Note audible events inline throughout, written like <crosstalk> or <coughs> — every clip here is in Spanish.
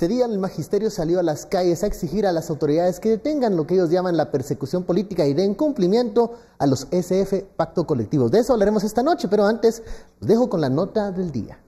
Este día el magisterio salió a las calles a exigir a las autoridades que detengan lo que ellos llaman la persecución política y den cumplimiento a los SF Pacto Colectivo. De eso hablaremos esta noche, pero antes los dejo con la nota del día.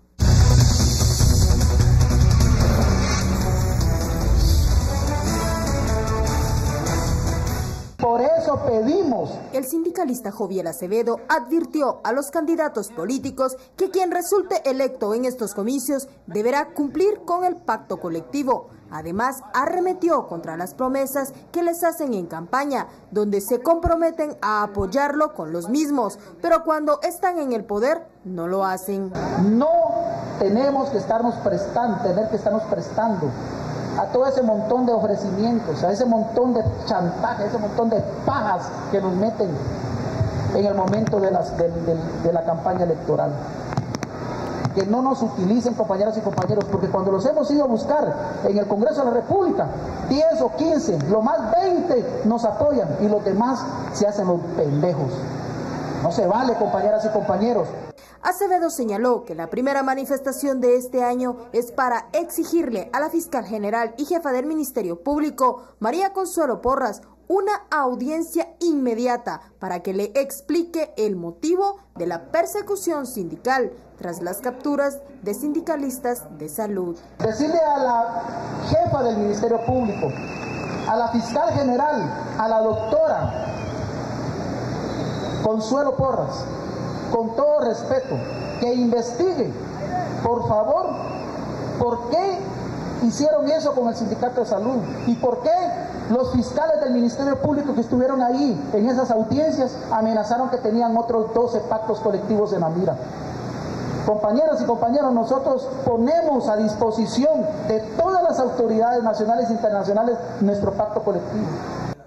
el sindicalista Joviel Acevedo advirtió a los candidatos políticos que quien resulte electo en estos comicios deberá cumplir con el pacto colectivo. Además, arremetió contra las promesas que les hacen en campaña, donde se comprometen a apoyarlo con los mismos, pero cuando están en el poder no lo hacen. No tenemos que estarnos prestando, tener que estarnos prestando a todo ese montón de ofrecimientos, a ese montón de chantajes, a ese montón de pajas que nos meten en el momento de, de la campaña electoral. Que no nos utilicen, compañeras y compañeros, porque cuando los hemos ido a buscar en el Congreso de la República, 10 o 15, lo más 20 nos apoyan y los demás se hacen los pendejos. No se vale, compañeras y compañeros. Acevedo señaló que la primera manifestación de este año es para exigirle a la fiscal general y jefa del Ministerio Público, María Consuelo Porras, una audiencia inmediata para que le explique el motivo de la persecución sindical tras las capturas de sindicalistas de salud. Decirle a la jefa del Ministerio Público, a la fiscal general, a la doctora Consuelo Porras, con todo respeto, que investigue, por favor, por qué hicieron eso con el sindicato de salud y por qué los fiscales del Ministerio Público que estuvieron ahí en esas audiencias amenazaron que tenían otros 12 pactos colectivos de la Compañeras Compañeros y compañeros, nosotros ponemos a disposición de todas las autoridades nacionales e internacionales nuestro pacto colectivo.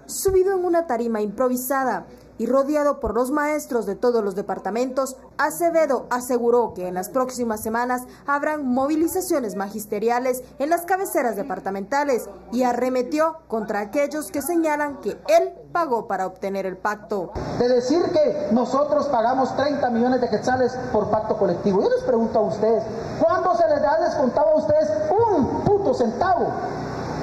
Subido en una tarima improvisada, y rodeado por los maestros de todos los departamentos, Acevedo aseguró que en las próximas semanas habrán movilizaciones magisteriales en las cabeceras departamentales y arremetió contra aquellos que señalan que él pagó para obtener el pacto. De decir que nosotros pagamos 30 millones de quetzales por pacto colectivo, yo les pregunto a ustedes, ¿cuándo se les ha descontado a ustedes un puto centavo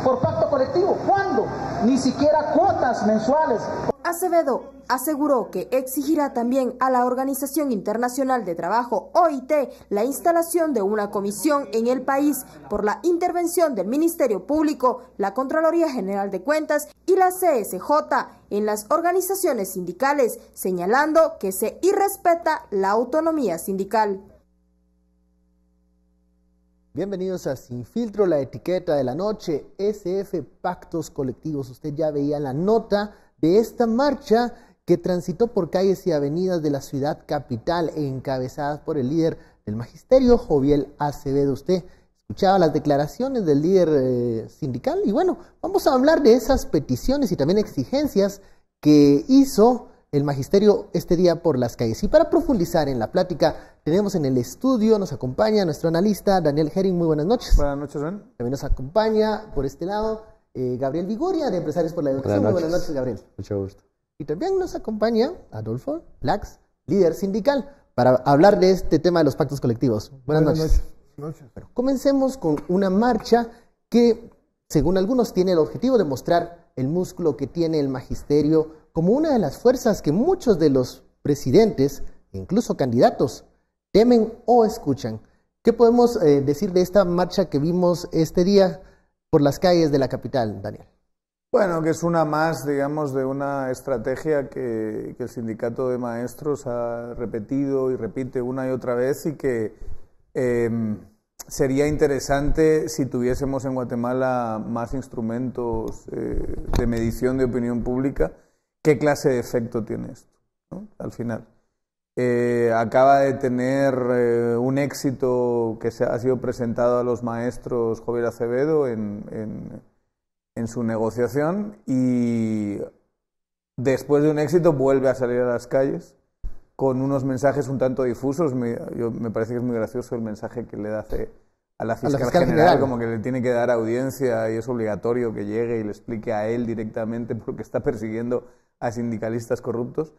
por pacto colectivo? ¿Cuándo? Ni siquiera cuotas mensuales. Acevedo aseguró que exigirá también a la Organización Internacional de Trabajo, OIT, la instalación de una comisión en el país por la intervención del Ministerio Público, la Contraloría General de Cuentas y la CSJ en las organizaciones sindicales, señalando que se irrespeta la autonomía sindical. Bienvenidos a Sin Filtro, la etiqueta de la noche, SF Pactos Colectivos. Usted ya veía la nota de esta marcha que transitó por calles y avenidas de la ciudad capital encabezadas por el líder del magisterio, Joviel Acevedo. Usted escuchaba las declaraciones del líder eh, sindical y bueno, vamos a hablar de esas peticiones y también exigencias que hizo el magisterio este día por las calles. Y para profundizar en la plática, tenemos en el estudio, nos acompaña nuestro analista Daniel Herring. Muy buenas noches. Buenas noches, También nos acompaña por este lado eh, Gabriel Vigoria de Empresarios por la Educación. Buenas Gabriel. Mucho gusto. Y también nos acompaña Adolfo Lax, líder sindical, para hablar de este tema de los pactos colectivos. Buenas, buenas noches. comencemos con una marcha que, según algunos, tiene el objetivo de mostrar el músculo que tiene el magisterio como una de las fuerzas que muchos de los presidentes, incluso candidatos, temen o escuchan. ¿Qué podemos eh, decir de esta marcha que vimos este día por las calles de la capital, Daniel? Bueno, que es una más, digamos, de una estrategia que, el sindicato de maestros ha repetido y repite una y otra vez y que em, sería interesante si tuviésemos en Guatemala más instrumentos eh, de medición de opinión pública, qué clase de efecto tiene esto, al final. Eh, acaba de tener eh, un éxito que se ha sido presentado a los maestros Javier Acevedo en, su negociación y después de un éxito vuelve a salir a las calles con unos mensajes un tanto difusos. Me, parece que es muy gracioso el mensaje que le hace a la fiscal, general, como que le tiene que dar audiencia y es obligatorio que llegue y le explique a él directamente <laughs> porque está persiguiendo a sindicalistas corruptos.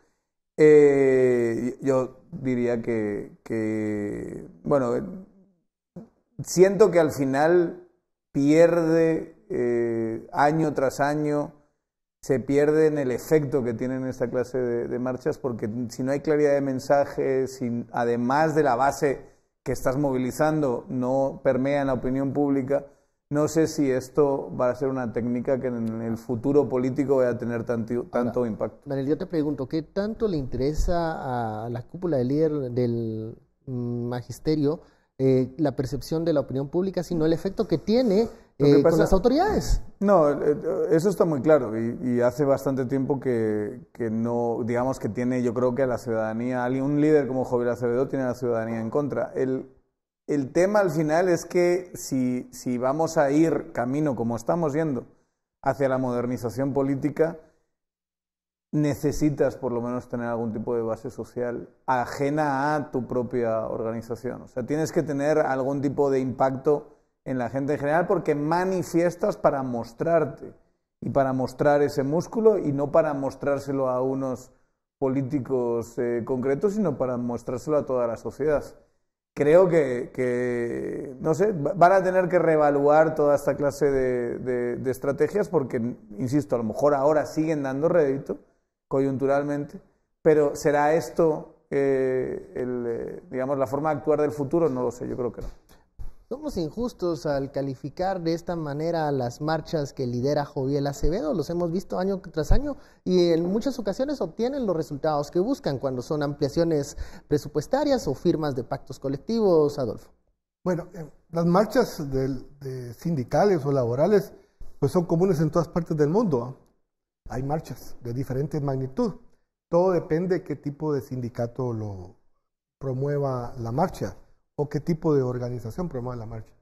Eh, yo diría que, bueno, eh, siento que al final pierde eh, año tras año, se pierde en el efecto que tienen esta clase de, de marchas, porque si no hay claridad de mensaje, si, además de la base que estás movilizando, no permea en la opinión pública, no sé si esto va a ser una técnica que en el futuro político vaya a tener tanto, impacto. Daniel, yo te pregunto, ¿qué tanto le interesa a la cúpula de líder del mm, magisterio eh, la percepción de la opinión pública, sino el efecto que tiene eh, con las autoridades? No, eh, eh, eso está muy claro y, hace bastante tiempo que, que, no, digamos que tiene, yo creo que a la ciudadanía, un líder como Javier Acevedo tiene a la ciudadanía en contra. El, el tema al final es que si, vamos a ir camino, como estamos yendo, hacia la modernización política, necesitas por lo menos tener algún tipo de base social ajena a tu propia organización. O sea, tienes que tener algún tipo de impacto en la gente en general porque manifiestas para mostrarte y para mostrar ese músculo y no para mostrárselo a unos políticos eh, concretos, sino para mostrárselo a toda la sociedad creo que, no sé, van a tener que reevaluar toda esta clase de, estrategias porque, insisto, a lo mejor ahora siguen dando rédito coyunturalmente, pero ¿será esto, eh, eh, digamos, la forma de actuar del futuro? No lo sé, yo creo que no. Somos injustos al calificar de esta manera las marchas que lidera Joviel Acevedo, los hemos visto año tras año y en muchas ocasiones obtienen los resultados que buscan cuando son ampliaciones presupuestarias o firmas de pactos colectivos, Adolfo. Bueno, eh, las marchas sindicales o laborales pues son comunes en todas partes del mundo. Hay marchas de diferentes magnitud. Todo depende de qué tipo de sindicato lo promueva la marcha o qué tipo de organización promueve la marcha.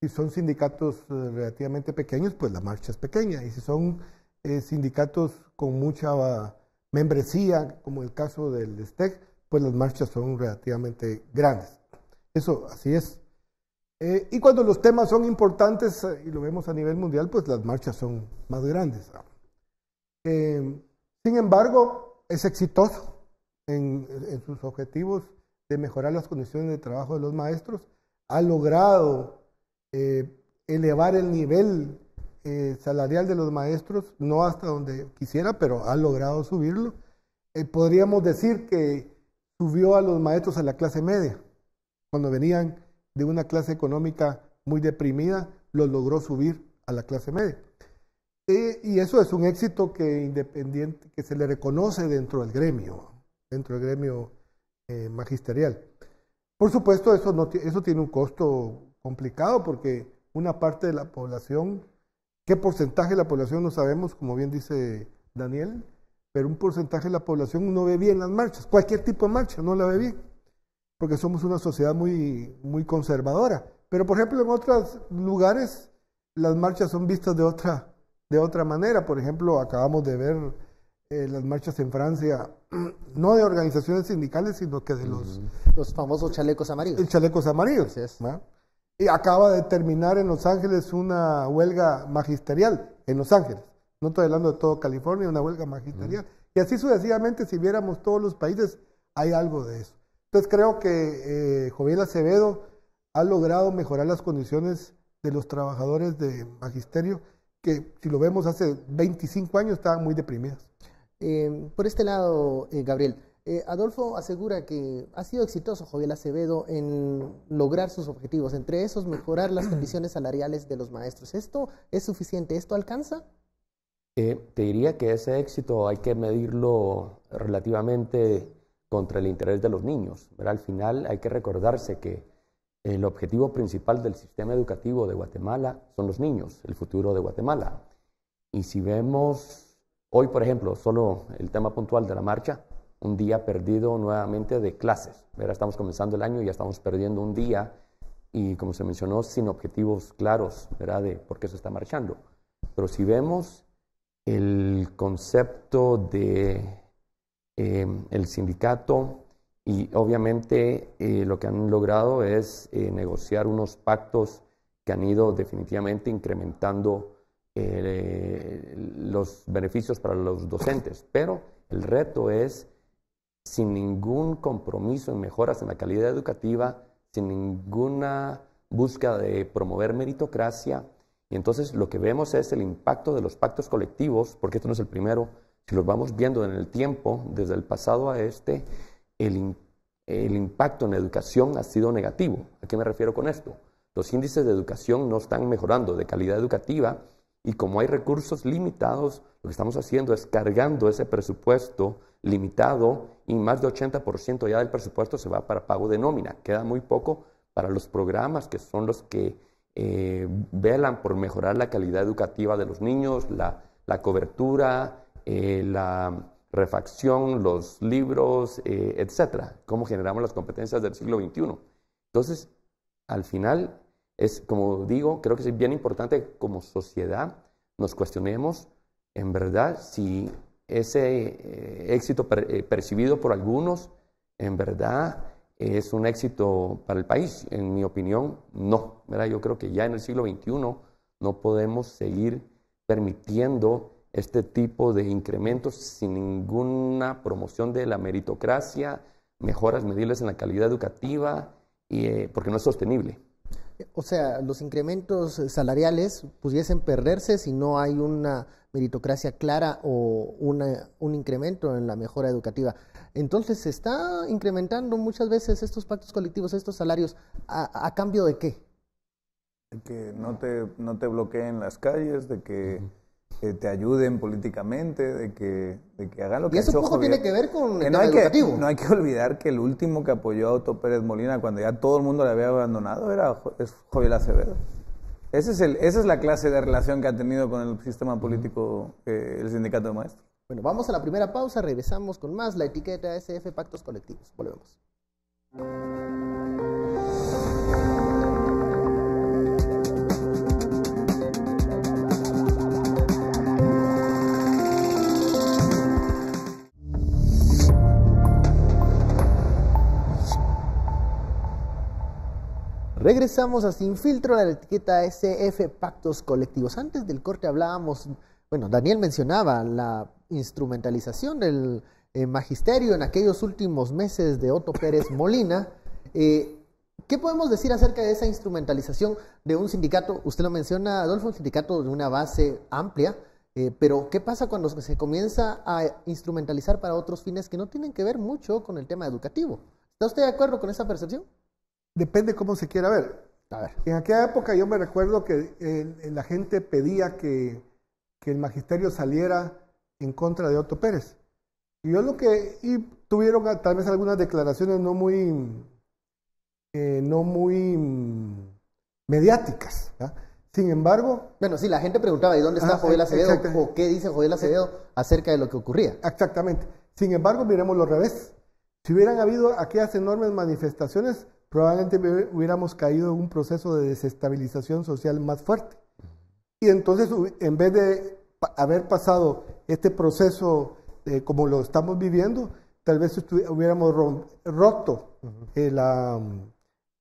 Si son sindicatos eh, relativamente pequeños, pues la marcha es pequeña. Y si son eh, sindicatos con mucha ah, membresía, como el caso del STEC, pues las marchas son relativamente grandes. Eso así es. Eh, y cuando los temas son importantes, y lo vemos a nivel mundial, pues las marchas son más grandes. sin embargo, es exitoso en, en sus objetivos de mejorar las condiciones de trabajo de los maestros, ha logrado eh, elevar el nivel eh, salarial de los maestros, no hasta donde quisiera, pero ha logrado subirlo. Eh, podríamos decir que subió a los maestros a la clase media. Cuando venían de una clase económica muy deprimida, los logró subir a la clase media. y eso es un éxito que, independiente, que se le reconoce dentro del gremio, dentro del gremio eh, magisterial. Por supuesto, eso, no, eso tiene un costo complicado porque una parte de la población, ¿qué porcentaje de la población no sabemos, como bien dice Daniel? Pero un porcentaje de la población no ve bien las marchas, cualquier tipo de marcha no la ve bien, porque somos una sociedad muy, muy conservadora. Pero, por ejemplo, en otros lugares las marchas son vistas de otra, de otra manera. Por ejemplo, acabamos de ver eh, las marchas en Francia, <clears throat> no de organizaciones sindicales, sino que de los... Los famosos chalecos amarillos. Chalecos amarillos. Es. Y acaba de terminar en Los Ángeles una huelga magisterial, en Los Ángeles. No estoy hablando de todo California, una huelga magisterial. Y así sucesivamente, si viéramos todos los países, hay algo de eso. Entonces creo que eh, Joviel Acevedo ha logrado mejorar las condiciones de los trabajadores de magisterio, que si lo vemos hace 25 años estaban muy deprimidos. Em, por este lado, eh, Gabriel, eh, Adolfo asegura que ha sido exitoso Joviel Acevedo en lograr sus objetivos, entre esos mejorar las <clears throat> condiciones salariales de los maestros. ¿Esto es suficiente? ¿Esto alcanza? Eh, te diría que ese éxito hay que medirlo relativamente contra el interés de los niños. Al final hay que recordarse que el objetivo principal del sistema educativo de Guatemala son los niños, el futuro de Guatemala. Y si vemos Hoy, por ejemplo, solo el tema puntual de la marcha, un día perdido nuevamente de clases. Verá, estamos comenzando el año y ya estamos perdiendo un día y, como se mencionó, sin objetivos claros ¿verdad? de por qué se está marchando. Pero si vemos el concepto de eh, el sindicato y obviamente eh, lo que han logrado es eh, negociar unos pactos que han ido definitivamente incrementando eh, los beneficios para los docentes, pero el reto es sin ningún compromiso en mejoras en la calidad educativa, sin ninguna búsqueda de promover meritocracia. Y entonces lo que vemos es el impacto de los pactos colectivos, porque esto no es el primero, si los vamos viendo en el tiempo, desde el pasado a este, el, el impacto en educación ha sido negativo. ¿A qué me refiero con esto? Los índices de educación no están mejorando de calidad educativa y como hay recursos limitados, lo que estamos haciendo es cargando ese presupuesto limitado y más de 80% ya del presupuesto se va para pago de nómina. Queda muy poco para los programas que son los que eh, velan por mejorar la calidad educativa de los niños, la, cobertura, eh, la refacción, los libros, eh, etcétera, cómo generamos las competencias del siglo XXI. Entonces, al final, es, como digo, creo que es bien importante como sociedad nos cuestionemos en verdad si ese eh, éxito eh, percibido por algunos en verdad es un éxito para el país. En mi opinión, no. ¿verdad? Yo creo que ya en el siglo XXI no podemos seguir permitiendo este tipo de incrementos sin ninguna promoción de la meritocracia, mejoras medibles en la calidad educativa, y, eh, porque no es sostenible o sea, los incrementos salariales pudiesen perderse si no hay una meritocracia clara o una, un incremento en la mejora educativa. Entonces se está incrementando muchas veces estos pactos colectivos, estos salarios, ¿a, a cambio de qué? De que no te, no te bloqueen las calles, de que que te ayuden políticamente, de que, de que hagan lo que Y eso poco tiene que ver con el no hay Que, no hay que olvidar que el último que apoyó a Otto Pérez Molina cuando ya todo el mundo le había abandonado era es Acevedo. Ese es el, esa es la clase de relación que ha tenido con el sistema político eh, el sindicato de maestros. Bueno, vamos a la primera pausa, regresamos con más. La etiqueta SF Pactos Colectivos. Volvemos. Regresamos a Sin Filtro, la etiqueta SF Pactos Colectivos. Antes del corte hablábamos, bueno, Daniel mencionaba la instrumentalización del eh, magisterio en aquellos últimos meses de Otto Pérez Molina. Eh, ¿Qué podemos decir acerca de esa instrumentalización de un sindicato? Usted lo menciona, Adolfo, un sindicato de una base amplia, eh, pero ¿qué pasa cuando se comienza a instrumentalizar para otros fines que no tienen que ver mucho con el tema educativo? ¿Está usted de acuerdo con esa percepción? depende cómo se quiera ver. A ver. En aquella época yo me recuerdo que eh, la gente pedía que, el magisterio saliera en contra de Otto Pérez. Y yo lo que... Y tuvieron tal vez algunas declaraciones no muy... Eh, no muy mm, mediáticas. Sin embargo... Bueno, sí, la gente preguntaba, ¿y dónde está ah, Joel eh, Acevedo? ¿O qué dice Joel Acevedo acerca de lo que ocurría? Exactamente. Sin embargo, miremos lo revés. Si hubieran habido aquellas enormes manifestaciones, probablemente hubiéramos caído en un proceso de desestabilización social más fuerte. Y entonces, en vez de haber pasado este proceso eh, como lo estamos viviendo, tal vez hubiéramos roto eh, mm,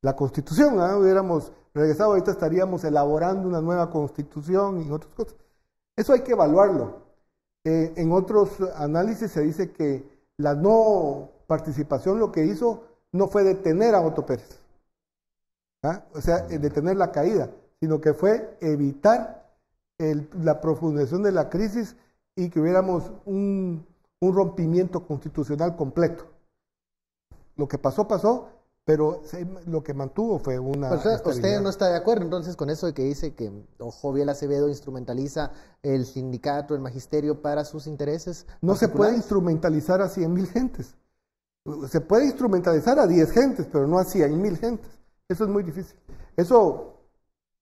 la, constitución, ¿ah? hubiéramos regresado, ahorita estaríamos elaborando una nueva constitución y otras cosas. Eso hay que evaluarlo. Eh, en otros análisis se dice que la no participación lo que hizo no fue detener a Otto Pérez, ¿ah? o sea, eh, detener la caída, sino que fue evitar la profundización de la crisis y que hubiéramos un, rompimiento constitucional completo. Lo que pasó, pasó, pero lo que mantuvo fue una. Pues, eh, usted, no está de acuerdo entonces con eso de que dice que Joviel Acevedo instrumentaliza el sindicato, el magisterio para sus intereses. No se puede instrumentalizar a mil gentes. Se puede instrumentalizar a 10 gentes, pero no así, hay mil gentes. Eso es muy difícil. Eso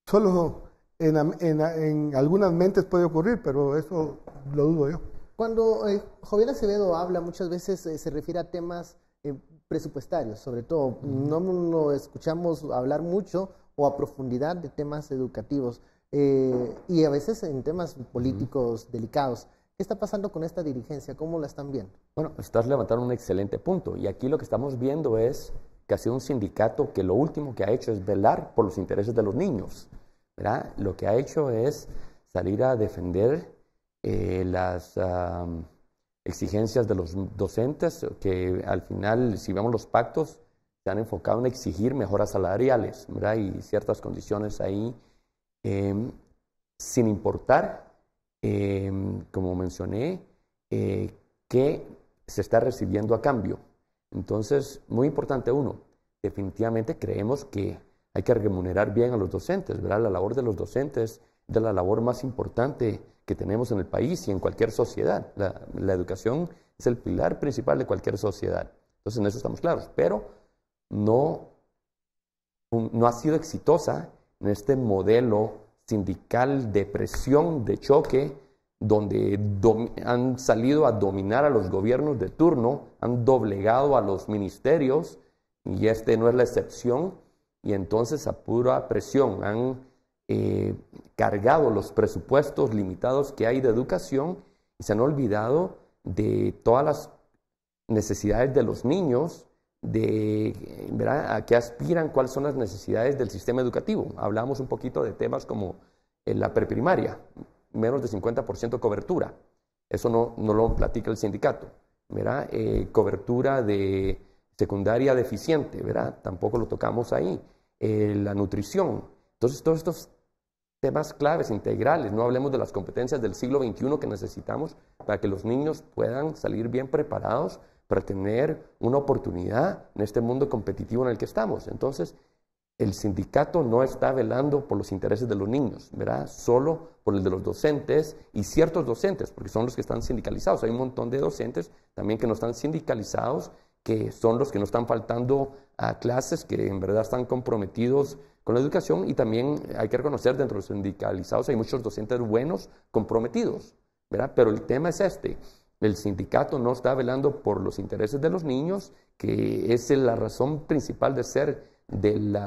solo en, algunas mentes puede ocurrir, pero eso lo dudo yo. Cuando eh, Acevedo habla, muchas veces eh, se refiere a temas eh, presupuestarios, sobre todo. No escuchamos hablar mucho o a profundidad de temas educativos eh, y a veces en temas políticos delicados. ¿Qué está pasando con esta dirigencia? ¿Cómo la están viendo? Bueno, estás levantando un excelente punto. Y aquí lo que estamos viendo es que ha sido un sindicato que lo último que ha hecho es velar por los intereses de los niños. ¿verdad? Lo que ha hecho es salir a defender eh, las exigencias de los docentes, que al final, si vemos los pactos, se han enfocado en exigir mejoras salariales ¿verdad? y ciertas condiciones ahí, em, sin importar Em, como mencioné, eh, que se está recibiendo a cambio. Entonces, muy importante uno, definitivamente creemos que hay que remunerar bien a los docentes, ¿verdad? La labor de los docentes es la labor más importante que tenemos en el país y en cualquier sociedad. La, educación es el pilar principal de cualquier sociedad. Entonces, en eso estamos claros, pero no, no ha sido exitosa en este modelo sindical de presión, de choque, donde han salido a dominar a los gobiernos de turno, han doblegado a los ministerios, y este no es la excepción, y entonces a pura presión han eh, cargado los presupuestos limitados que hay de educación y se han olvidado de todas las necesidades de los niños de a qué aspiran, cuáles son las necesidades del sistema educativo. Hablamos un poquito de temas como eh, la preprimaria, menos de 50% cobertura. Eso no, lo platica el sindicato. Eh, cobertura de secundaria deficiente, ¿verdad? tampoco lo tocamos ahí. Eh, la nutrición. Entonces, todos estos temas claves, integrales, no hablemos de las competencias del siglo XXI que necesitamos para que los niños puedan salir bien preparados para tener una oportunidad en este mundo competitivo en el que estamos. Entonces, el sindicato no está velando por los intereses de los niños, ¿verdad? Solo por el de los docentes y ciertos docentes, porque son los que están sindicalizados. Hay un montón de docentes también que no están sindicalizados, que son los que no están faltando a clases, que en verdad están comprometidos con la educación y también hay que reconocer dentro de los sindicalizados hay muchos docentes buenos comprometidos, ¿verdad? Pero el tema es este. El sindicato no está velando por los intereses de los niños, que es la razón principal de ser del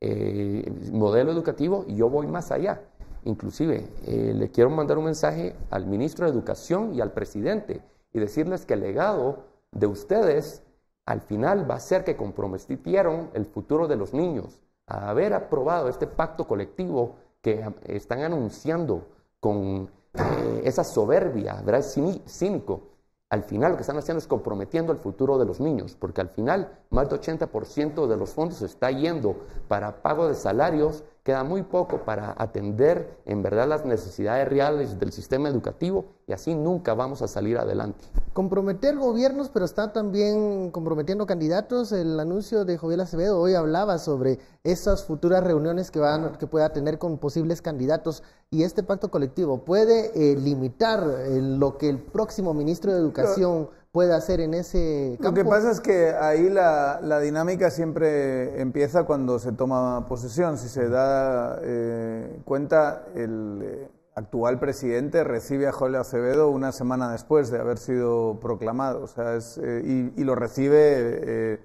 eh, modelo educativo, y yo voy más allá. Inclusive, eh, le quiero mandar un mensaje al ministro de Educación y al presidente y decirles que el legado de ustedes al final va a ser que comprometieron el futuro de los niños a haber aprobado este pacto colectivo que eh, están anunciando con eh, esa soberbia, ¿verdad? cínico, al final lo que están haciendo es comprometiendo el futuro de los niños, porque al final más del 80% de los fondos está yendo para pago de salarios Queda muy poco para atender en verdad las necesidades reales del sistema educativo y así nunca vamos a salir adelante. Comprometer gobiernos, pero está también comprometiendo candidatos. El anuncio de Joviel Acevedo hoy hablaba sobre esas futuras reuniones que, van, que pueda tener con posibles candidatos y este pacto colectivo puede eh, limitar eh, lo que el próximo ministro de Educación hacer en ese Lo que pasa es que ahí la, dinámica siempre empieza cuando se toma posesión. Si se da eh, cuenta, el eh, actual presidente recibe a Jorge Acevedo una semana después de haber sido proclamado. O sea, eh, y, lo recibe eh,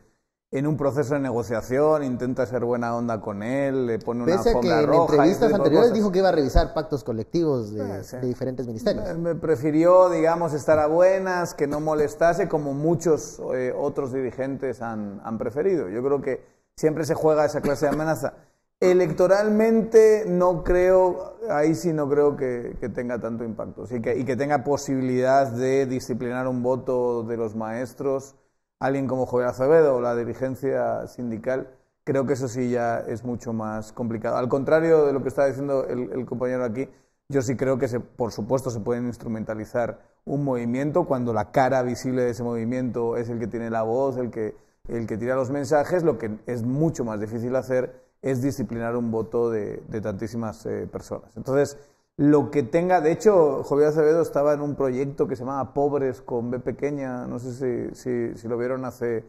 en un proceso de negociación, intenta ser buena onda con él, le pone una Pese a que en entrevistas anteriores dijo que iba a revisar pactos colectivos de, ah, diferentes ministerios. Me prefirió, digamos, estar a buenas, que no molestase, como muchos eh, otros dirigentes han, preferido. Yo creo que siempre se juega esa clase de amenaza. Electoralmente no creo, ahí sí no creo que, tenga tanto impacto, y que tenga posibilidad de disciplinar un voto de los maestros alguien como Javier Acevedo o la dirigencia sindical, creo que eso sí ya es mucho más complicado. Al contrario de lo que está diciendo el, compañero aquí, yo sí creo que, por supuesto, se pueden instrumentalizar un movimiento cuando la cara visible de ese movimiento es el que tiene la voz, el que, el que tira los mensajes. Lo que es mucho más difícil hacer es disciplinar un voto de, tantísimas eh, personas. Entonces, lo que tenga. De hecho, Javier Acevedo estaba en un proyecto que se llamaba Pobres con B pequeña, no sé si, si, lo vieron hace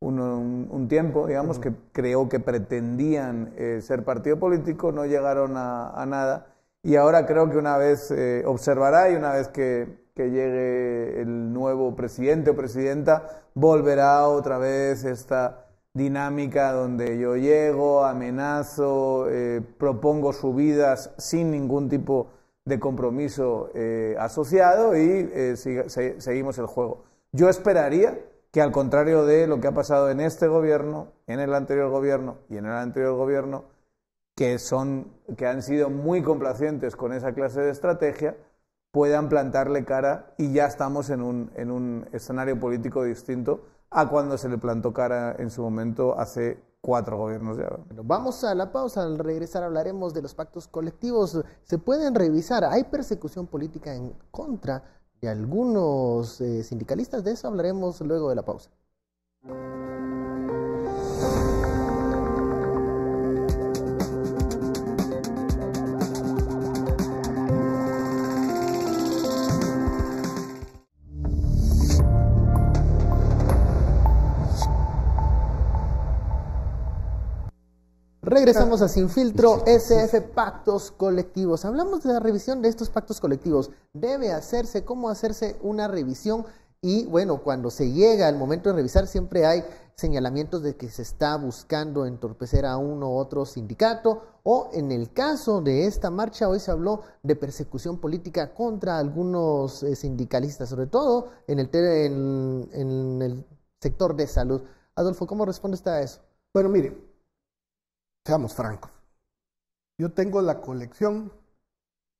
un, tiempo, digamos, que creo que pretendían eh, ser partido político, no llegaron a, nada. Y ahora creo que una vez eh, observará y una vez que, llegue el nuevo presidente o presidenta, volverá otra vez esta dinámica donde yo llego, amenazo, eh, propongo subidas sin ningún tipo de compromiso eh, asociado y eh, seguimos el juego. Yo esperaría que al contrario de lo que ha pasado en este gobierno, en el anterior gobierno y en el anterior gobierno, que, son, que han sido muy complacientes con esa clase de estrategia, puedan plantarle cara y ya estamos en un, en un escenario político distinto a cuando se le plantó cara en su momento hace cuatro gobiernos ya. Bueno, vamos a la pausa, al regresar hablaremos de los pactos colectivos. ¿Se pueden revisar? ¿Hay persecución política en contra de algunos eh, sindicalistas? De eso hablaremos luego de la pausa. Regresamos a Sin Filtro, SF Pactos Colectivos. Hablamos de la revisión de estos pactos colectivos. Debe hacerse, cómo hacerse una revisión. Y bueno, cuando se llega el momento de revisar, siempre hay señalamientos de que se está buscando entorpecer a uno u otro sindicato. O en el caso de esta marcha, hoy se habló de persecución política contra algunos eh, sindicalistas, sobre todo en el, en el sector de salud. Adolfo, ¿cómo responde usted a eso? Bueno, mire, Seamos francos. Yo tengo la colección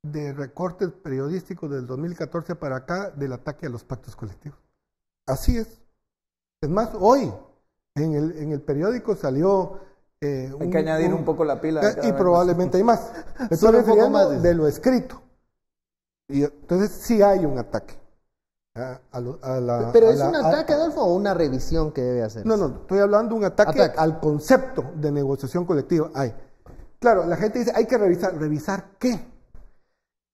de recortes periodísticos del 2014 para acá del ataque a los pactos colectivos. Así es. Es más, hoy en el, en el periódico salió... Eh, hay que añadir un, poco la pila. Eh, y probablemente hay más. <laughs> Eso de... lo escrito. Y entonces sí hay un ataque. Pero es un ataque, Adolfo, o una revisión que debe hacer. No, no, estoy hablando de un ataque, al concepto de negociación colectiva. Ay, claro, la gente dice, hay que revisar. ¿Revisar qué?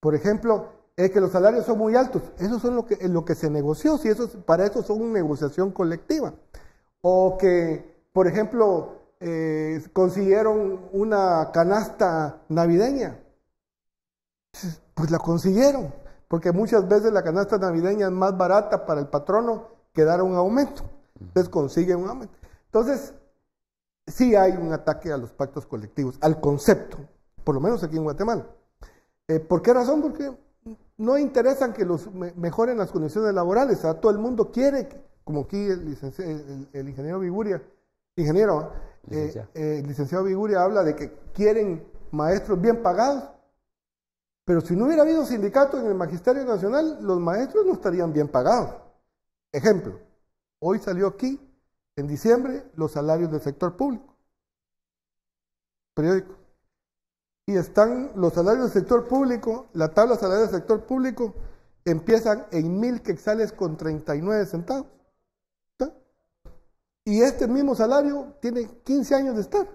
Por ejemplo, es que los salarios son muy altos. Eso son lo que, lo que se negoció, si eso, para eso son negociación colectiva. O que, por ejemplo, eh, consiguieron una canasta navideña. Pues, pues la consiguieron porque muchas veces la canasta navideña es más barata para el patrono que dar un aumento. Entonces consigue un aumento. Entonces, sí hay un ataque a los pactos colectivos, al concepto, por lo menos aquí en Guatemala. Eh, ¿Por qué razón? Porque no interesan que los mejoren las condiciones laborales. todo el mundo quiere, como aquí el, ingeniero Viguria, ingeniero, el eh, eh, licenciado Viguria habla de que quieren maestros bien pagados pero si no hubiera habido sindicato en el Magisterio Nacional, los maestros no estarían bien pagados. Ejemplo, hoy salió aquí, en diciembre, los salarios del sector público. Periódico. Y están los salarios del sector público, la tabla salarial del sector público empiezan en mil quexales con 39 centavos. Y este mismo salario tiene 15 años de estar.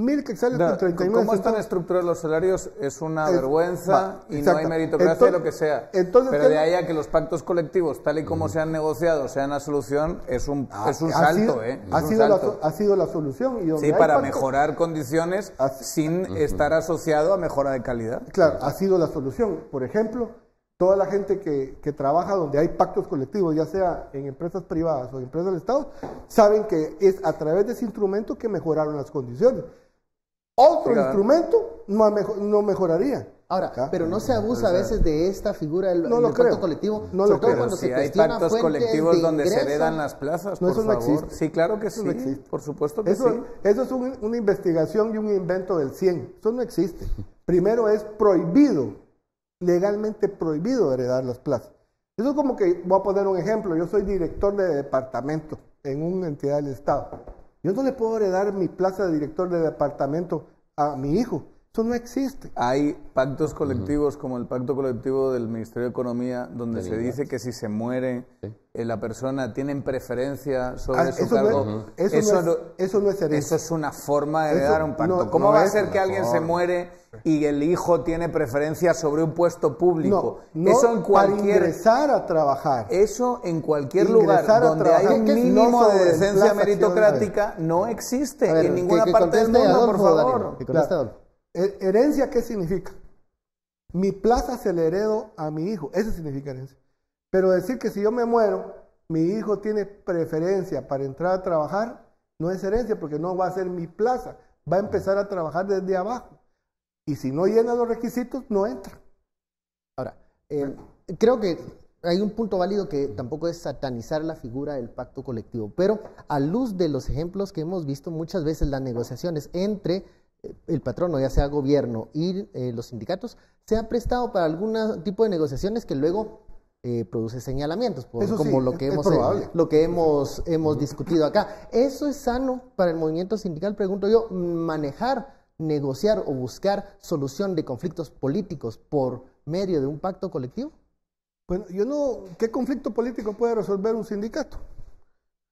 Mil quetzales no, ¿Cómo están estructurados los salarios? Es una vergüenza y no hay meritocracia lo que sea. Entonces, Pero de ahí a que los pactos colectivos, tal y como se han negociado, sean la solución, es un, ah, es un salto. eh, ha, sido La, ha sido la solución. Y sí, para mejorar condiciones ah, sin estar asociado a mejora de calidad. Claro, ha sido la solución. Por ejemplo, toda la gente que, que trabaja donde hay pactos colectivos, ya sea en empresas privadas o en empresas del Estado, saben que es a través de ese instrumento que mejoraron las condiciones. Otro instrumento no, mejoraría. Ahora, pero no se abusa a veces de esta figura del, no colectivo, no lo creo. si hay pactos colectivos donde se heredan las plazas, no, por eso no existe. Sí, claro que eso no existe. por supuesto que eso, sí. Eso es una investigación y un invento del 100, eso no existe. Primero es prohibido, legalmente prohibido heredar las plazas. Eso es como que, voy a poner un ejemplo, yo soy director de departamento en una entidad del Estado yo no le puedo heredar mi plaza de director de departamento a mi hijo eso no existe. Hay pactos colectivos como el pacto colectivo del Ministerio de Economía, donde se dice que si se muere eh, la persona tienen preferencia sobre ah, su eso cargo. eso, no es, eso, es, eso es una forma de dar un pacto. ¿Cómo va a ser que alguien se muere y el hijo tiene preferencia sobre un puesto público? eso en cualquier para a trabajar. Eso en cualquier lugar donde hay un mínimo de decencia meritocrática no existe en ninguna parte del mundo, Herencia, ¿qué significa? Mi plaza se le heredo a mi hijo. Eso significa herencia. Pero decir que si yo me muero, mi hijo tiene preferencia para entrar a trabajar, no es herencia porque no va a ser mi plaza. Va a empezar a trabajar desde abajo. Y si no llena los requisitos, no entra. Ahora, eh, creo que hay un punto válido que tampoco es satanizar la figura del pacto colectivo, pero a luz de los ejemplos que hemos visto muchas veces las negociaciones entre el patrono, ya sea gobierno y eh, los sindicatos, se ha prestado para algún tipo de negociaciones que luego eh, produce señalamientos, como lo que hemos, lo que hemos discutido acá. ¿Eso es sano para el movimiento sindical? Pregunto yo, manejar, negociar o buscar solución de conflictos políticos por medio de un pacto colectivo? Bueno, yo no, ¿qué conflicto político puede resolver un sindicato?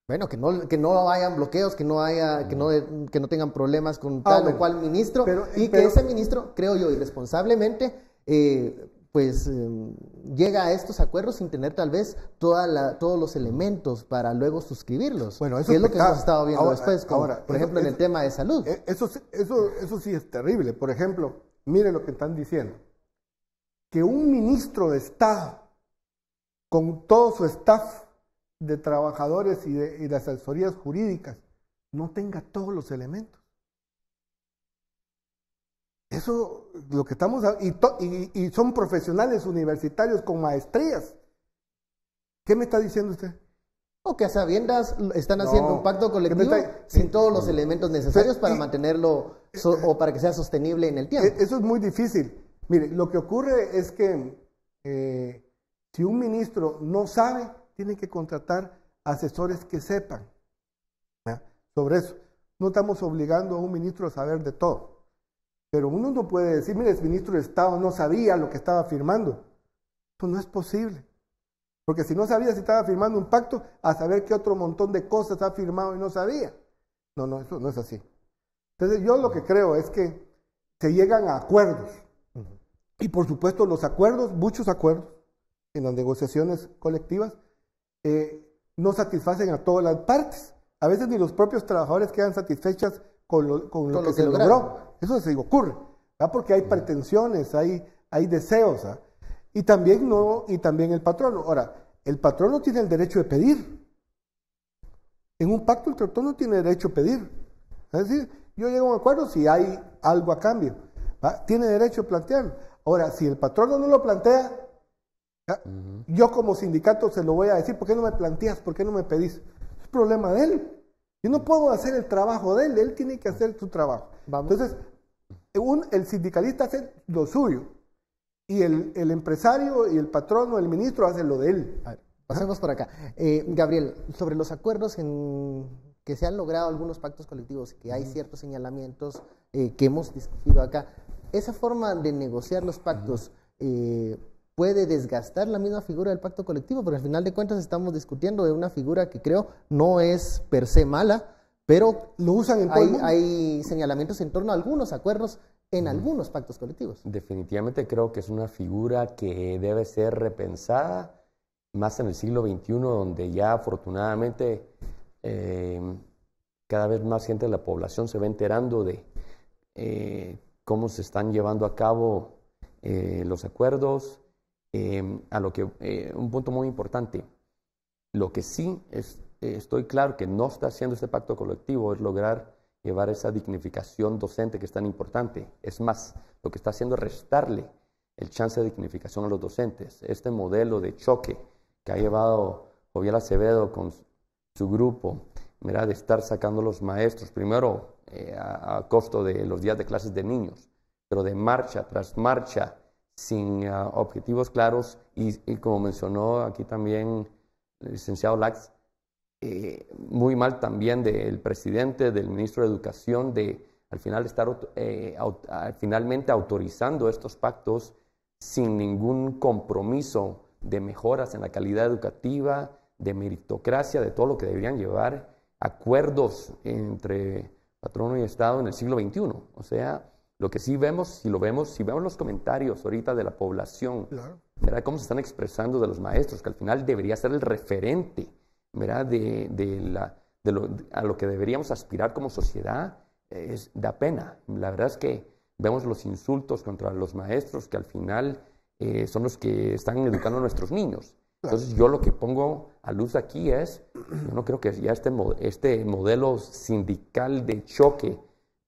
Bueno, que no, que no hayan bloqueos, que no haya, que no, que no tengan problemas con ah, tal o cual ministro y que ese ministro, creo yo, irresponsablemente, eh, pues em, llega a estos acuerdos sin tener tal vez toda la, todos los elementos para luego suscribirlos. Bueno, eso que es lo que hemos estado viendo después, por ejemplo, en el tema de salud. Eh, eso, eso, eso sí es terrible. Por ejemplo, miren lo que están diciendo. Que un ministro de Estado, con todo su staff, de trabajadores y de, las asesorías jurídicas no tenga todos los elementos. Eso, lo que estamos, y, y, son profesionales universitarios con maestrías. ¿Qué me está diciendo usted? O que a sabiendas están haciendo un pacto colectivo sin todos los elementos necesarios para mantenerlo o para que sea sostenible en el e, tiempo. Eso es muy difícil. Mire, lo que ocurre es que eh, si un ministro no sabe, tienen que contratar asesores que sepan sobre eso. No estamos obligando a un ministro a saber de todo. Pero uno no puede decir, mire, el ministro de Estado no sabía lo que estaba firmando. Eso no es posible. Porque si no sabía si estaba firmando un pacto, a saber qué otro montón de cosas ha firmado y no sabía. No, no, eso no es así. Entonces yo lo que creo es que se llegan a acuerdos. Y por supuesto los acuerdos, muchos acuerdos, en las negociaciones colectivas, eh, no satisfacen a todas las partes. A veces ni los propios trabajadores quedan satisfechas con lo, que, se logró. Eso se ocurre, ¿verdad? porque hay pretensiones, hay, deseos. ¿verdad? ¿ah? Y también, no, y también el patrono. Ahora, el patrono tiene el derecho de pedir. En un pacto el no tiene derecho a pedir. Es decir, yo llego a un acuerdo si hay algo a cambio. Tiene derecho a plantearlo. Ahora, si el patrón no lo plantea, ¿Ah? Yo como sindicato se lo voy a decir, ¿por qué no me planteas? ¿Por qué no me pedís? Es problema de él. Yo no puedo hacer el trabajo de él, él tiene que hacer su trabajo. Entonces, el sindicalista hace lo suyo y el, empresario y el patrón o el ministro hace lo de él. pasemos por acá. Eh, Gabriel, sobre los acuerdos en que se han logrado algunos pactos colectivos que hay ciertos señalamientos eh, que hemos discutido acá, esa forma de negociar los pactos puede desgastar la misma figura del pacto colectivo, porque al final de cuentas estamos discutiendo de una figura que creo no es per se mala, pero lo usan en hay, hay señalamientos en torno a algunos acuerdos en algunos pactos colectivos. Definitivamente creo que es una figura que debe ser repensada, más en el siglo XXI, donde ya afortunadamente eh, cada vez más gente de la población se va enterando de eh, cómo se están llevando a cabo eh, los acuerdos, Em, a lo que, eh, un punto muy importante. Lo que sí eh, estoy claro que no está haciendo este pacto colectivo es lograr llevar esa dignificación docente que es tan importante. Es más, lo que está haciendo es restarle el chance de dignificación a los docentes. Este modelo de choque que ha llevado Joviel Acevedo con su grupo, mira, de estar sacando los maestros, primero eh, a, costo de los días de clases de niños, pero de marcha tras marcha, sin ah, objetivos claros y, como mencionó aquí también el licenciado Lax, eh, muy mal también del presidente, del ministro de Educación, de al final estar eh, ah, finalmente autorizando estos pactos sin ningún compromiso de mejoras en la calidad educativa, de meritocracia, de todo lo que deberían llevar acuerdos entre patrono y Estado en el siglo XXI. O sea, lo que sí vemos, si lo vemos, si vemos los comentarios ahorita de la población, Cómo se están expresando de los maestros, que al final debería ser el referente, ¿verdad? De, de la, lo, a lo que deberíamos aspirar como sociedad, es, da pena. La verdad es que vemos los insultos contra los maestros que al final eh, son los que están educando a nuestros niños. Entonces yo lo que pongo a luz aquí es, yo no creo que ya este, este modelo sindical de choque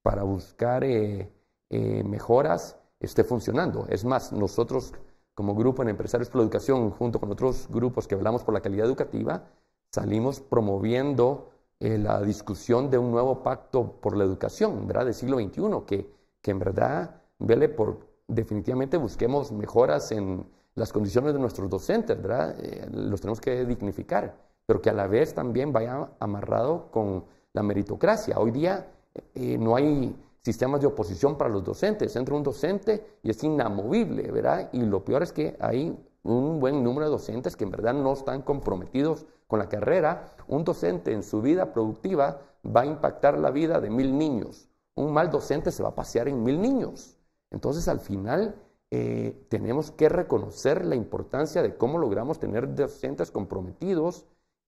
para buscar... Eh, eh, mejoras esté funcionando. Es más, nosotros como grupo en Empresarios por la Educación, junto con otros grupos que hablamos por la calidad educativa, salimos promoviendo eh, la discusión de un nuevo pacto por la educación, ¿verdad? Del siglo XXI, que, que en verdad vele por, definitivamente busquemos mejoras en las condiciones de nuestros docentes, ¿verdad? Eh, los tenemos que dignificar, pero que a la vez también vaya amarrado con la meritocracia. Hoy día eh, no hay sistemas de oposición para los docentes. Entra un docente y es inamovible, ¿verdad? Y lo peor es que hay un buen número de docentes que en verdad no están comprometidos con la carrera. Un docente en su vida productiva va a impactar la vida de mil niños. Un mal docente se va a pasear en mil niños. Entonces al final eh, tenemos que reconocer la importancia de cómo logramos tener docentes comprometidos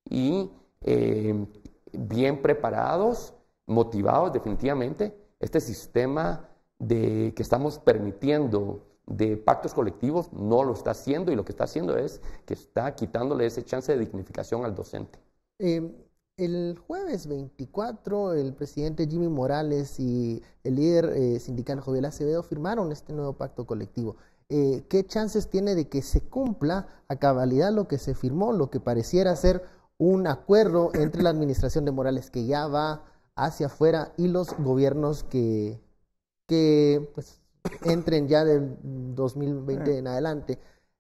y eh, bien preparados, motivados definitivamente, este sistema de, que estamos permitiendo de pactos colectivos no lo está haciendo y lo que está haciendo es que está quitándole ese chance de dignificación al docente. Em, el jueves 24, el presidente Jimmy Morales y el líder eh, sindical Jovial Acevedo firmaron este nuevo pacto colectivo. Eh, ¿Qué chances tiene de que se cumpla a cabalidad lo que se firmó, lo que pareciera ser un acuerdo entre la administración de Morales que ya va hacia afuera y los gobiernos que, que pues, <coughs> entren ya del 2020 en adelante.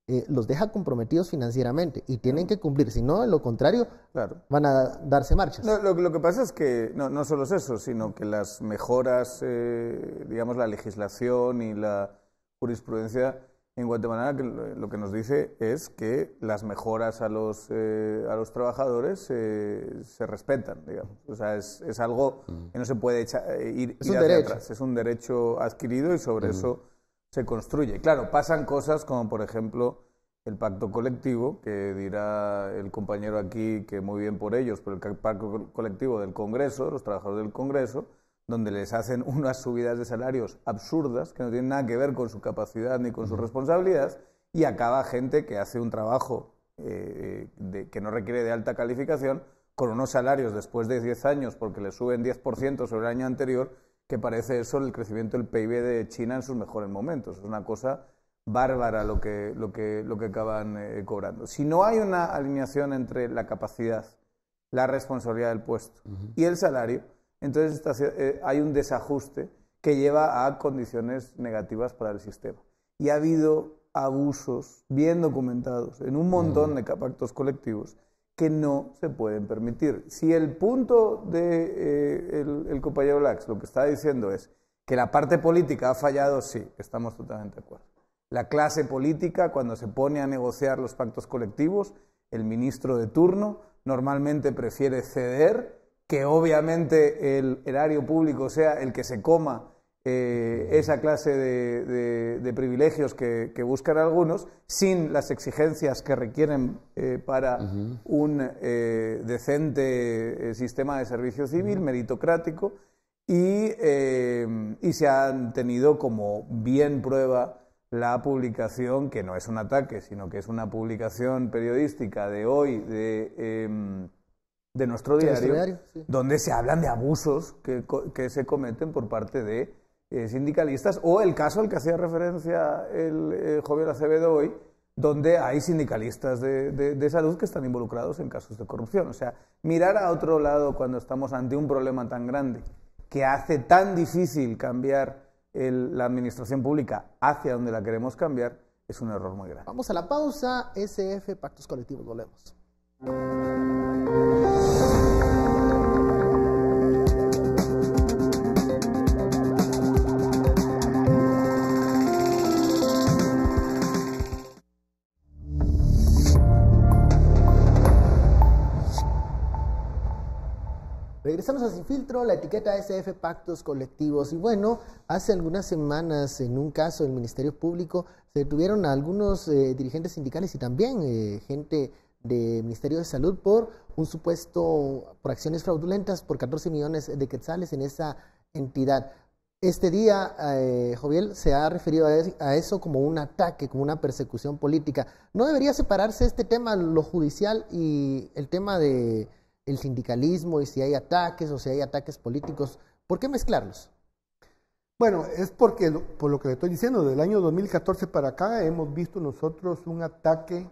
Eh, los deja comprometidos financieramente y tienen que cumplir, si no, lo contrario, claro. van a darse marchas. lo, lo, que pasa es que no, no, solo es eso, sino que las mejoras, eh, digamos, la legislación y la jurisprudencia en Guatemala lo que nos dice es que las mejoras a los, eh, a los trabajadores se respetan, digamos. O sea, es, algo que no se puede echar, eh, ir, ir atrás. Es un derecho adquirido y sobre eso se construye. Claro, pasan cosas como, por ejemplo, el pacto colectivo, que dirá el compañero aquí que muy bien por ellos, pero el pacto colectivo del Congreso, los trabajadores del Congreso, donde les hacen <laughs> unas subidas de salarios absurdas que no tienen nada que ver con su capacidad ni con sus responsabilidades y acaba gente que hace un trabajo eh, eh, que no requiere de alta calificación con unos salarios después de 10 años porque le suben 10% sobre el año anterior que parece eso el crecimiento del PIB de China en sus mejores momentos. Es una cosa bárbara lo que, lo que, lo que acaban eh, cobrando. Si no hay una alineación entre la capacidad, la responsabilidad del puesto y el salario, entonces eh, hay un desajuste que lleva a condiciones negativas para el sistema. Y ha habido abusos bien documentados en un montón de pactos colectivos que no se pueden permitir. Si el punto de eh, el, compañero Lax lo que está diciendo es que la parte política ha fallado, sí, estamos totalmente de acuerdo. La clase política, cuando se pone a negociar los pactos colectivos, el ministro de turno normalmente prefiere ceder que obviamente el erario público sea el que se coma eh, esa clase de, privilegios que, buscan algunos, sin las exigencias que requieren eh, para un eh, decente sistema de servicio civil, meritocrático, y, y, se han tenido como bien prueba la publicación, que no es un ataque, sino que es una publicación periodística de hoy, de em, de nuestro diario, donde se hablan de abusos que, que se cometen por parte de eh, sindicalistas, o el caso al que hacía referencia el eh, Javier Acevedo hoy, donde hay sindicalistas de, de, salud que están involucrados en casos de corrupción. O sea, mirar a otro lado cuando estamos ante un problema tan grande que hace tan difícil cambiar la administración pública hacia donde la queremos cambiar es un error muy grande. Vamos a la pausa. SF, Pactos Colectivos, volvemos. regresamos a Sin Filtro, la etiqueta SF Pactos Colectivos. Y bueno, hace algunas semanas, en un caso del Ministerio Público, se detuvieron a algunos eh, dirigentes sindicales y también eh, gente del Ministerio de Salud por un supuesto, por acciones fraudulentas por 14 millones de quetzales en esa entidad. Este día, eh, Joviel se ha referido a eso como un ataque, como una persecución política. ¿No debería separarse este tema, lo judicial y el tema de el sindicalismo y si hay ataques o si hay ataques políticos. ¿Por qué mezclarlos? Bueno, es porque, por lo que le estoy diciendo, del año 2014 para acá hemos visto nosotros un ataque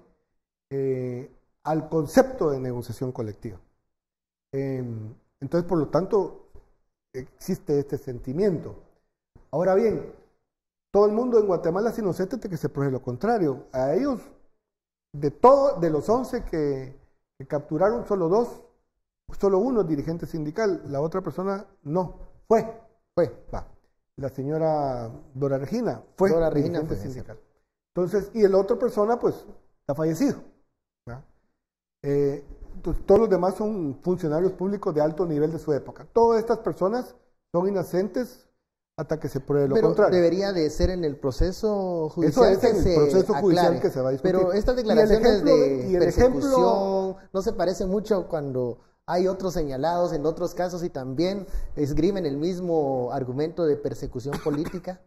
eh, al concepto de negociación colectiva. Em, entonces, por lo tanto, existe este sentimiento. Ahora bien, todo el mundo en Guatemala es inocente de que se pruebe lo contrario. A ellos, de, todo, de los 11 que, que capturaron, solo dos Solo uno es dirigente sindical, la otra persona no. Fue, fue, va. La señora Dora Regina fue Dora Regina dirigente sindical. Entonces, y la otra persona, pues, ha fallecido. Eh, todos los demás son funcionarios públicos de alto nivel de su época. Todas estas personas son inocentes hasta que se pruebe lo pero Debería de ser en el proceso judicial. en el proceso judicial que se va a discutir. Pero estas declaraciones de, de persecución no se parece mucho cuando hay otros señalados en otros casos y también esgrimen el mismo argumento de persecución <coughs> política.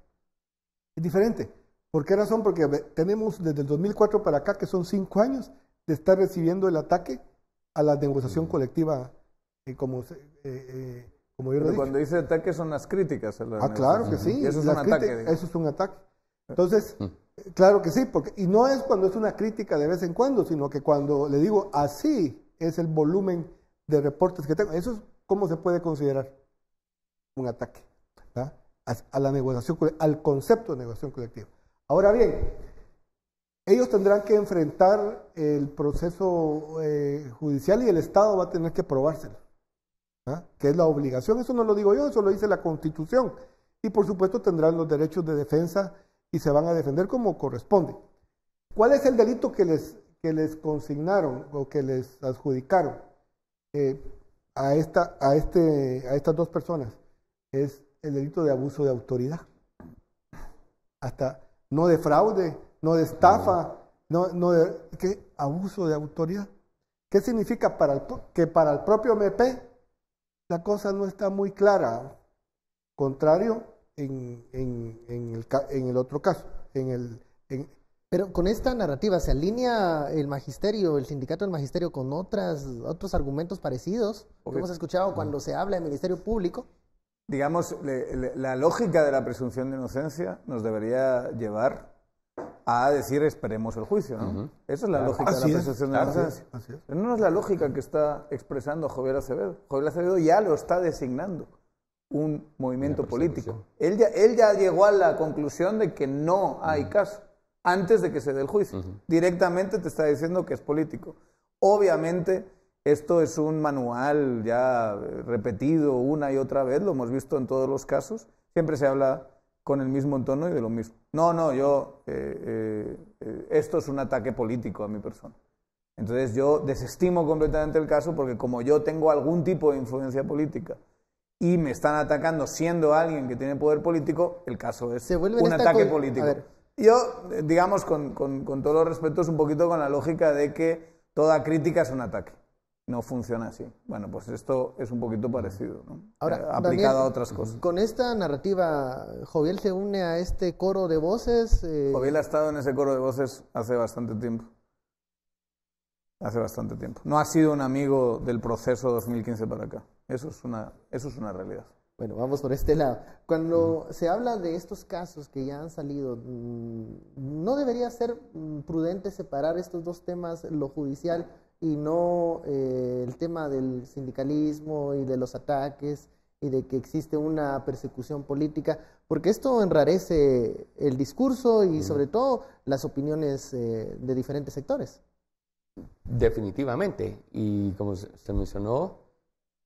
Es diferente. ¿Por qué razón? Porque tenemos desde el 2004 para acá, que son cinco años, de estar recibiendo el ataque a la negociación mm. colectiva, eh, como, eh, eh, como yo cuando dice ataque son las críticas. ah, claro que sí. eso, es un ataque, eso eh. es un ataque. Entonces, mm. claro que sí, porque, y no es cuando es una crítica de vez en cuando, sino que cuando le digo así es el volumen de reportes que tengo. Eso es cómo se puede considerar un ataque a la negociación, al concepto de negociación colectiva. Ahora bien, ellos tendrán que enfrentar el proceso eh, judicial y el Estado va a tener que probárselo, que es la obligación. Eso no lo digo yo, eso lo dice la Constitución. Y por supuesto tendrán los derechos de defensa y se van a defender como corresponde. ¿Cuál es el delito que les, que les consignaron o que les adjudicaron? Eh, a, esta, a, este, a estas dos personas es el delito de abuso de autoridad. Hasta no de fraude, no de estafa, no, no de ¿qué? abuso de autoridad. ¿Qué significa para el, que para el propio MP la cosa no está muy clara? Contrario en, en, en, el, en el, otro caso, en el, pero con esta narrativa, ¿se alinea el magisterio, el sindicato del magisterio con otras, otros argumentos parecidos que hemos escuchado cuando se habla de ministerio público? Digamos, la lógica de la presunción de inocencia nos debería llevar a decir esperemos el juicio. ¿no? Esa es la lógica de la presunción de inocencia. no es la lógica que está expresando Javier Acevedo. Javier Acevedo ya lo está designando un movimiento político. Él ya, llegó a la conclusión de que no hay caso antes de que se dé el juicio. Directamente te está diciendo que es político. Obviamente, esto es un manual ya eh, repetido una y otra vez, lo hemos visto en todos los casos. Siempre se habla con el mismo entorno y de lo mismo. No, no, yo, eh, eh, esto es un ataque político a mi persona. Entonces yo desestimo completamente el caso porque como yo tengo algún tipo de influencia política y me están atacando siendo alguien que tiene poder político, el caso es un ataque político. Yo, eh, digamos, con, con, todos los respetos, un poquito con la lógica de que toda crítica es un ataque. No funciona así. Bueno, pues esto es un poquito parecido, ¿no? Eh, aplicado a otras cosas. Con esta narrativa, ¿Joviel se une a este coro de voces? Eh... Joviel ha estado en ese coro de voces hace bastante tiempo. Hace bastante tiempo. No ha sido un amigo del proceso 2015 para acá. Eso es una, eso es una realidad. Bueno, vamos por este lado. Cuando se habla de estos casos que ya han salido, mm, ¿no debería ser mm, prudente separar estos dos temas, lo judicial y no eh, el tema del sindicalismo y de los ataques y de que existe una persecución política? Porque esto enrarece el discurso y sobre todo las opiniones eh, de diferentes sectores. Definitivamente. Y como se mencionó,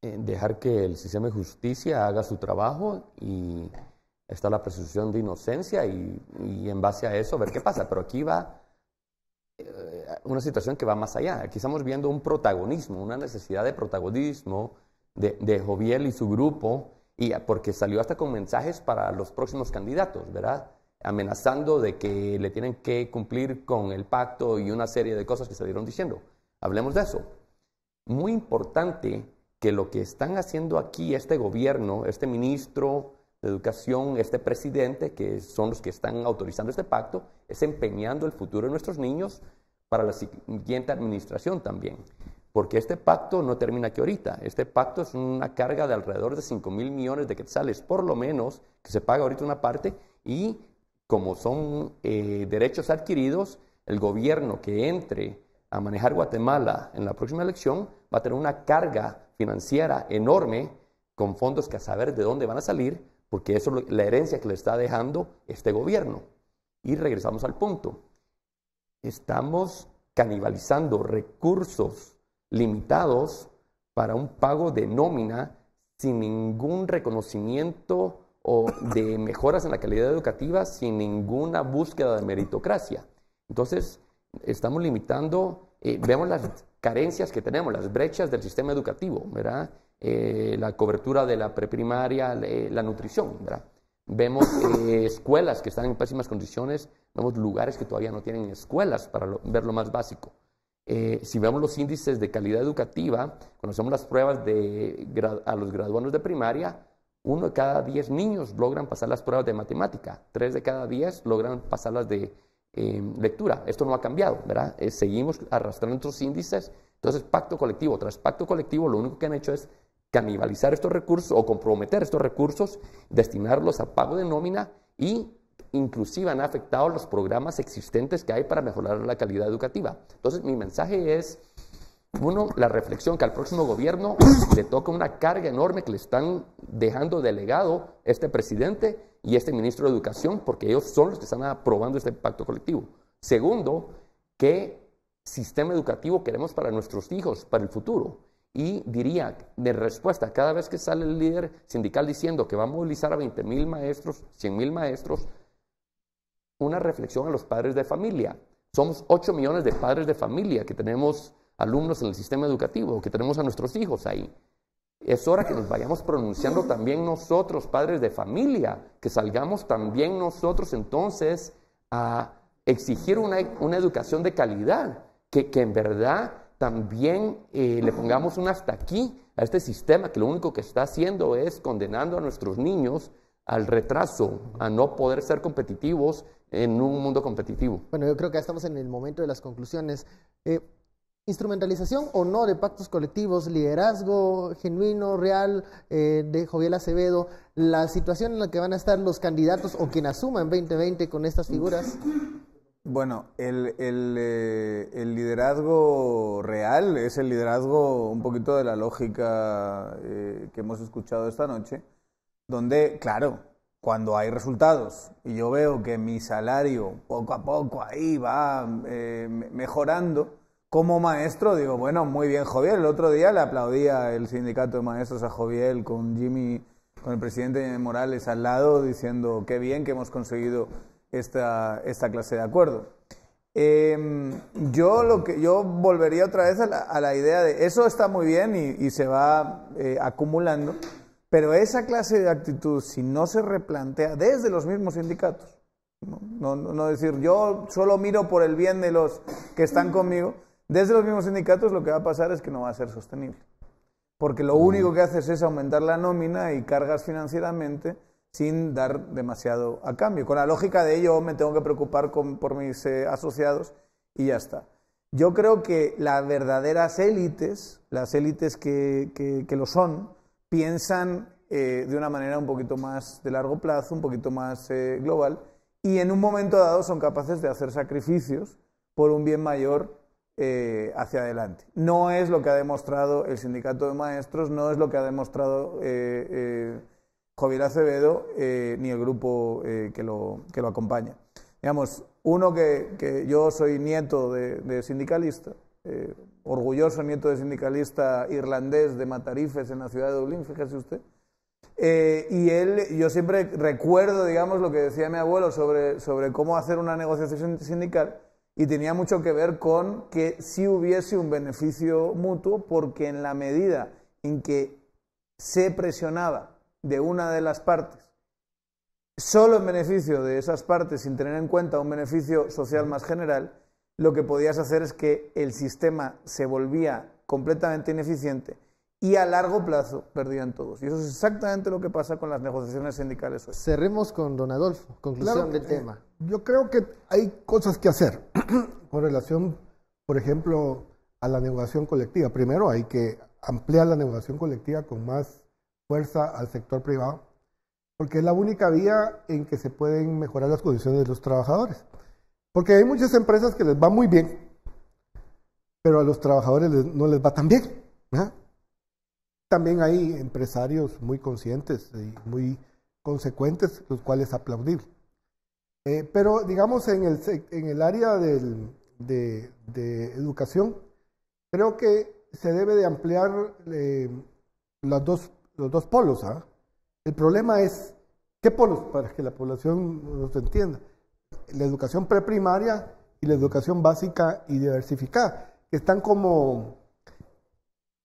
eh, dejar que el sistema de justicia haga su trabajo y está la presunción de inocencia y, en base a eso ver qué pasa. Pero aquí va eh, una situación que va más allá. Aquí estamos viendo un protagonismo, una necesidad de protagonismo de, de Joviel y su grupo, y porque salió hasta con mensajes para los próximos candidatos, ¿verdad? Amenazando de que le tienen que cumplir con el pacto y una serie de cosas que salieron diciendo. Hablemos de eso. Muy importante que lo que están haciendo aquí este gobierno, este ministro de educación, este presidente, que son los que están autorizando este pacto, es empeñando el futuro de nuestros niños para la siguiente administración también. Porque este pacto no termina aquí ahorita. Este pacto es una carga de alrededor de 5 mil millones de quetzales, por lo menos, que se paga ahorita una parte. Y como son eh, derechos adquiridos, el gobierno que entre a manejar Guatemala en la próxima elección va a tener una carga financiera enorme con fondos que a saber de dónde van a salir, porque eso es la herencia que le está dejando este gobierno. Y regresamos al punto. Estamos canibalizando recursos limitados para un pago de nómina sin ningún reconocimiento o de <laughs> mejoras en la calidad educativa, sin ninguna búsqueda de meritocracia. Entonces, estamos limitando, eh, veamos las carencias que tenemos, las brechas del sistema educativo, ¿verdad? Eh, la cobertura de la preprimaria, la nutrición, Vemos eh, escuelas que están en pésimas condiciones, vemos lugares que todavía no tienen escuelas para ver lo más básico. Eh, si vemos los índices de calidad educativa, cuando hacemos las pruebas de, a los graduados de primaria, uno de cada diez niños logran pasar las pruebas de matemática, tres de cada diez logran pasarlas de eh, lectura. Esto no ha cambiado, ¿verdad? Eh, seguimos arrastrando nuestros índices. Entonces, pacto colectivo tras pacto colectivo, lo único que han hecho es canibalizar estos recursos o comprometer estos recursos, destinarlos a pago de nómina y inclusive han afectado los programas existentes que hay para mejorar la calidad educativa. Entonces, mi mensaje es, uno, la reflexión que al próximo gobierno le toca una carga enorme que le están dejando delegado este presidente y este ministro de Educación, porque ellos son los que están aprobando este pacto colectivo. Segundo, ¿qué sistema educativo queremos para nuestros hijos, para el futuro? Y diría, de respuesta, cada vez que sale el líder sindical diciendo que va a movilizar a 20 mil maestros, 100 mil maestros, una reflexión a los padres de familia. Somos 8 millones de padres de familia que tenemos alumnos en el sistema educativo, que tenemos a nuestros hijos ahí. Es hora que nos vayamos pronunciando también nosotros, padres de familia, que salgamos también nosotros entonces a exigir una, educación de calidad, que, en verdad también eh, le pongamos un hasta aquí a este sistema que lo único que está haciendo es condenando a nuestros niños al retraso, a no poder ser competitivos en un mundo competitivo. Bueno, yo creo que ya estamos en el momento de las conclusiones. Eh, instrumentalización o no de pactos colectivos, liderazgo genuino, real eh, de Joviel Acevedo, la situación en la que van a estar los candidatos o quien asuma en 2020 con estas figuras? Bueno, eh, el, liderazgo real es el liderazgo un poquito de la lógica eh, que hemos escuchado esta noche, donde, claro, cuando hay resultados y yo veo que mi salario poco a poco ahí va mejorando, como maestro, digo, bueno, muy bien Joviel. El otro día le aplaudía el sindicato de maestros a Joviel con Jimmy, con el presidente Morales al lado, diciendo qué bien que hemos conseguido esta, esta clase de acuerdo. Em, yo, lo que, yo volvería otra vez a la, idea de eso está muy bien y, se va eh, acumulando, pero esa clase de actitud, si no se replantea desde los mismos sindicatos, no, no decir yo solo miro por el bien de los que están conmigo, desde los mismos sindicatos lo que va a pasar es que no va a ser sostenible. Porque lo único mm. que haces es aumentar la nómina y cargas financieramente sin dar demasiado a cambio. Con la lógica de ello me tengo que preocupar por mis eh, asociados y ya está. Yo creo que las verdaderas élites, las élites que, lo son, piensan eh, de una manera un poquito más de largo plazo, un poquito más eh, global, y en un momento dado son capaces de hacer sacrificios por un bien mayor eh, hacia adelante. No es lo que ha demostrado el sindicato de maestros, no es lo que ha demostrado eh, eh Javier Acevedo eh, ni el grupo que lo, acompaña. Digamos, uno que, yo soy nieto de, sindicalista, orgulloso nieto de sindicalista irlandés de Matarifes en la ciudad de Dublín, fíjese usted. y él, yo siempre recuerdo, digamos, lo que decía mi abuelo sobre, sobre cómo hacer una negociación sindical y tenía mucho que ver con que si hubiese un beneficio mutuo porque en la medida en que se presionaba de una de las partes, solo en beneficio de esas partes sin tener en cuenta un beneficio social más general, lo que podías hacer es que el sistema se volvía completamente ineficiente y a largo plazo perdían todos. Y eso es exactamente lo que pasa con las negociaciones sindicales Cerremos con don Adolfo, conclusión del eh, tema yo creo que hay cosas que hacer <clears throat> con relación, por ejemplo, a la negociación colectiva. Primero hay que ampliar la negociación colectiva con más fuerza al sector privado, porque es la única vía en que se pueden mejorar las condiciones de los trabajadores. Porque hay muchas empresas que les va muy bien, pero a los trabajadores no les va tan bien. También hay empresarios muy conscientes y muy consecuentes, los cuales aplaudir. Eh, pero digamos en el, en el área de, educación, creo que se debe de ampliar eh, las dos, los dos polos. ¿ah? El problema es, ¿qué polos? Para que la población nos entienda. La educación preprimaria y la educación básica y diversificada, que están como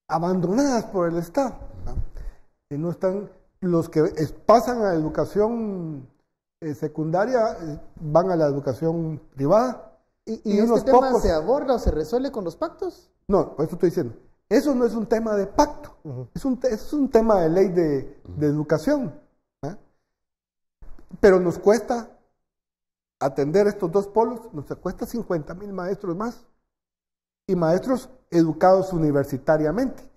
abandonadas por el Estado. no están los que pasan a educación eh, secundaria eh, van a la educación privada. ¿Y, y, este tema se aborda o se resuelve con los pactos? No, pues eso estoy diciendo. Eso no es un tema de pacto, es, un, es un tema de ley de, educación. ¿ah? Pero nos cuesta atender estos dos polos, nos cuesta 50 mil maestros más y maestros educados universitariamente.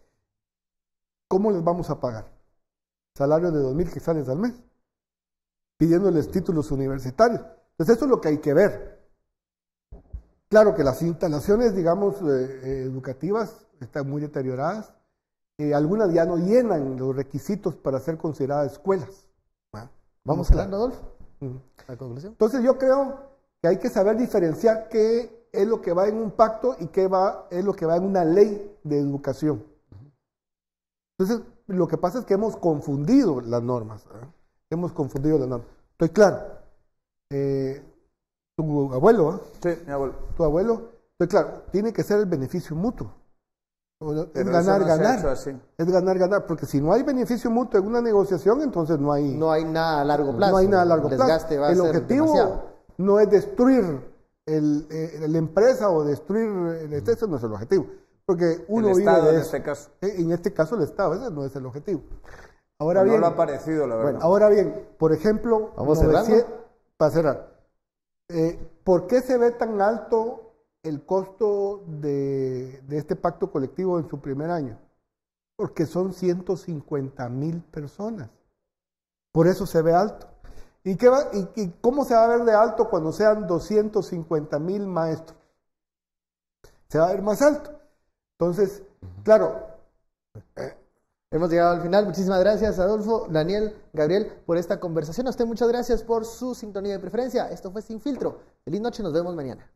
¿Cómo les vamos a pagar? Salario de 2.000 mil sales al mes pidiéndoles títulos universitarios. Entonces, eso es lo que hay que ver. Claro que las instalaciones, digamos, eh, eh, educativas están muy deterioradas. y eh, algunas ya no llenan los requisitos para ser consideradas escuelas. ¿Vamos, ¿Vamos Adolfo? La conclusión. Entonces, yo creo que hay que saber diferenciar qué es lo que va en un pacto y qué va, es lo que va en una ley de educación. Entonces, lo que pasa es que hemos confundido las normas. ¿verdad? Hemos confundido la norma. Estoy claro. Eh, tu abuelo, ¿eh? Sí, mi abuelo. Tu abuelo, estoy claro. Tiene que ser el beneficio mutuo. es ganar, ganar. Es ganar, ganar. Porque si no hay beneficio mutuo en una negociación, entonces no hay. No hay nada a largo plazo. No hay nada a largo el plazo. Va el objetivo no es destruir el, eh, la empresa o destruir el eh, Estado, no es el objetivo. Porque uno el vive Estado, de En este caso, en este caso el Estado, ese no es el objetivo. Ahora pues bien, ahora bien, por ejemplo, Vamos 900, para cerrar, eh, ¿por qué se ve tan alto el costo de, este pacto colectivo en su primer año? Porque son 150 mil personas. Por eso se ve alto. ¿Y, qué va, y, cómo se va a ver de alto cuando sean 250 mil maestros? Se va a ver más alto. Entonces, claro, Hemos llegado al final. Muchísimas gracias, Adolfo, Daniel, Gabriel, por esta conversación. A usted muchas gracias por su sintonía de preferencia. Esto fue Sin Filtro. Feliz noche, nos vemos mañana.